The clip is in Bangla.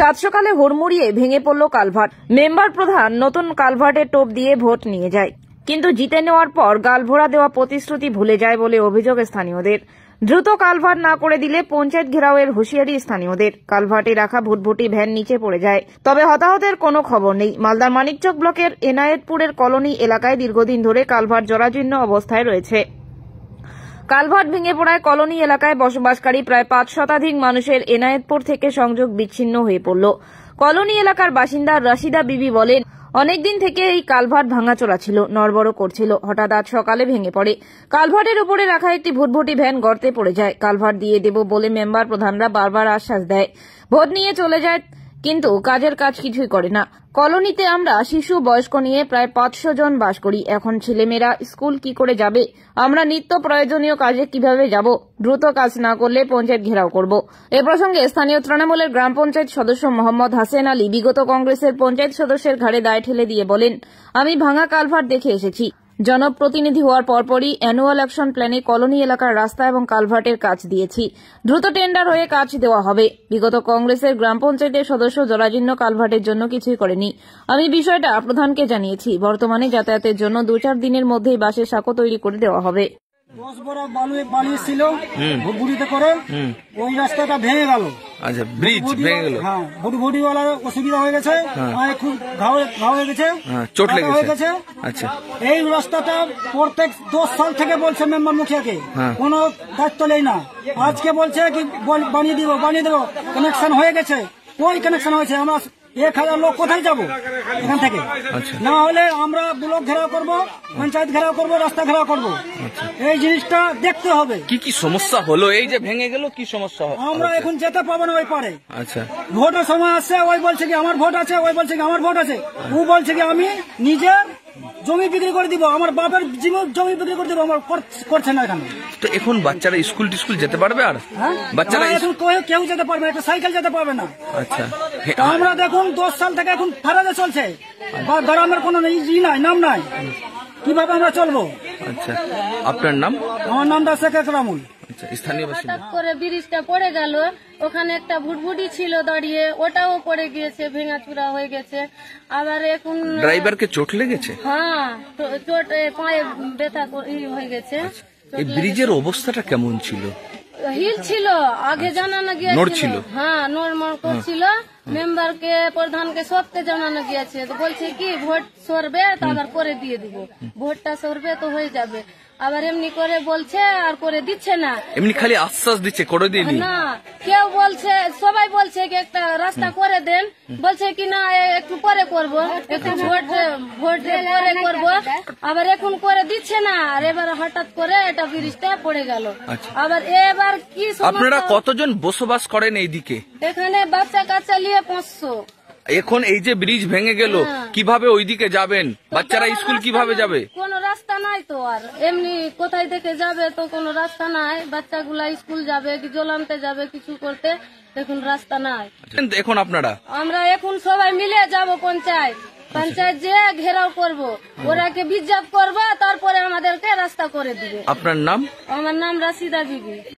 সাত সকালে হুড়মুড়িয়ে ভেঙে পড়ল কালভার্ট মেম্বার প্রধান নতুন কালভার্টে টোপ দিয়ে ভোট নিয়ে যায় কিন্তু জিতে নেওয়ার পর গালভোড়া দেওয়া প্রতিশ্রুতি ভুলে যায় বলে অভিযোগ স্থানীয়দের দ্রুত কালভার্ট না করে দিলে পঞ্চায়েত ঘেরাওয়ের হুঁশিয়ারি স্থানীয়দের কালভার্টে রাখা ভুটভুটি ভ্যান নিচে পড়ে যায় তবে হতাহতের কোনো খবর নেই মালদার মানিকচক ব্লকের এনায়েতপুরের কলোনি এলাকায় দীর্ঘদিন ধরে কালভার্ট জরাজীর্ণ অবস্থায় রয়েছে কালভার্ট ভেঙে পড়ায় কলোনি এলাকায় বসবাসকারী প্রায় পাঁচ শতাধিক মানুষের এনায়েতপুর থেকে সংযোগ বিচ্ছিন্ন হয়ে পড়ল কলোনি এলাকার বাসিন্দা রাশিদা বিবি বলেন অনেকদিন থেকে এই কালভার্ট ভাঙাচোরা ছিল নড়বড় করছিল হঠাৎ আজ সকালে ভেঙে পড়ে কালভার্টের উপরে রাখা একটি ভুটভুটি ভ্যান গর্তে পড়ে যায় কালভার্ট দিয়ে দেব বলে মেম্বার প্রধানরা বারবার আশ্বাস দেয় ভোট নিয়ে চলে যায় কিন্তু কাজের কাজ কিছুই করে না কলোনিতে আমরা শিশু বয়স্ক নিয়ে প্রায় পাঁচশো জন বাস করি এখন ছেলেমেয়েরা স্কুল কি করে যাবে আমরা নিত্য প্রয়োজনীয় কাজে কিভাবে যাব দ্রুত কাজ না করলে পঞ্চায়েত ঘেরাও করব এ প্রসঙ্গে স্থানীয় তৃণমূলের গ্রাম পঞ্চায়েত সদস্য মোহাম্মদ হাসেন আলী বিগত কংগ্রেসের পঞ্চায়েত সদস্যের ঘাড়ে দায় ঠেলে দিয়ে বলেন আমি ভাঙা কালভার দেখে এসেছি জনপ্রতিনিধি হওয়ার পরপরই অ্যানুয়াল অ্যাকশন প্ল্যানে কলোনি এলাকার রাস্তা এবং কালভার্টের কাজ দিয়েছি দ্রুত টেন্ডার হয়ে কাজ দেওয়া হবে বিগত কংগ্রেসের গ্রাম পঞ্চায়েতের সদস্য জরাজীর্ণ কালভার্টের জন্য কিছুই করেনি আমি বিষয়টা প্রধানকে জানিয়েছি বর্তমানে যাতায়াতের জন্য দু চার দিনের মধ্যেই বাসের সাঁকো তৈরি করে দেওয়া হবে ওই রাস্তাটা ভেঙে গেল আচ্ছা, ব্রিজ ভেঙে হ্যাঁ অসুবিধা হয়ে গেছে হ্যাঁ। হ্যাঁ, চোট লেগে হয়ে গেছে আচ্ছা এই রাস্তাটা প্রত্যেক দশ সাল থেকে বলছে মেম্বার মুখিয়াকে হ্যাঁ। কোনো দায়িত্ব নেই না আজকে বলছে কি বানিয়ে দিব বানিয়ে দেবো কানেকশন হয়ে গেছে ওই কানেকশন হয়েছে আমার এক হাজার লোক কোথায় যাবো এখান থেকে আচ্ছা। না হলে আমরা ব্লক ঘেরাও করব পঞ্চায়েত ঘেরাও করব রাস্তা ঘেরাও করব আচ্ছা। এই জিনিসটা দেখতে হবে কি কি সমস্যা হলো এই যে ভেঙে গেল কি সমস্যা আমরা এখন যেতে পাবো না ওই পারে আচ্ছা ভোটের সময় আসছে ওই বলছে কি আমার ভোট আছে ওই বলছে কি আমার ভোট আছে ও বলছে কি আমি নিজের জমি বিক্রি করে দিব আমার বাপের জমি বিক্রি করে দিব আমার করছে না এখানে তো এখন বাচ্চারা স্কুল টিস্কুল যেতে পারবে আর হ্যাঁ? বাচ্চারা এখন কেউ যেতে পারবে একটা সাইকেল যেতে পারবে না আচ্ছা আমরা দেখুন দশ সাল থেকে এখন ফারাদে চলছে আমার কোনো ই নাই নাম নাই কিভাবে আমরা চলবো আচ্ছা আপনার নাম আমার নাম শেখ রামুল ওখানে একটা ছিল দাঁড়িয়ে ওটাও আবার হ্যাঁ, আচ্ছা, ব্রিজের অবস্থাটা কেমন ছিল হিল ছিল আগে আচ্ছা, জানানো গিয়েছে হ্যাঁ নর্মাল হ্যাঁ। করছিল মেম্বারকে প্রধানকে সবকে জানানো গিয়েছে তো বলছে কি ভোট সরবে তারপর করে দিয়ে দিব ভোটটা সরবে তো হয়ে যাবে আবার এমনি করে বলছে আর করে দিচ্ছে না এমনি খালি আশ্বাস দিচ্ছে করে দিন না কেউ বলছে সবাই বলছে কি একটা রাস্তা করে দেন বলছে কি না একটু পরে করব একটু আচ্ছা। ভোট ভোট পরে করব আবার এখন করে দিচ্ছে না আর এবার হঠাৎ করে এটা ব্রিজটা পড়ে গেল আচ্ছা। আবার এবার কি আপনারা কতজন বসবাস করেন এইদিকে এখানে বাচ্চা কাচ্চা নিয়ে পাঁচশো এখন এই যে ব্রিজ ভেঙে গেল হ্যাঁ। কিভাবে ওইদিকে যাবেন বাচ্চারা স্কুল কিভাবে যাবে কোন রাস্তা নাই তো আর এমনি কোথায় থেকে যাবে তো কোনো রাস্তা নাই বাচ্চাগুলা স্কুল যাবে কি জ্বলানতে যাবে কিছু করতে এখন রাস্তা নাই আচ্ছা, এখন আপনারা আমরা এখন সবাই মিলে যাব পঞ্চায়েত পঞ্চায়েত যে ঘেরাও করব ওরাকে বিজ্ঞাপ করবো তারপরে আমাদেরকে রাস্তা করে দিবে আপনার নাম আমার নাম রাশিদা বিবি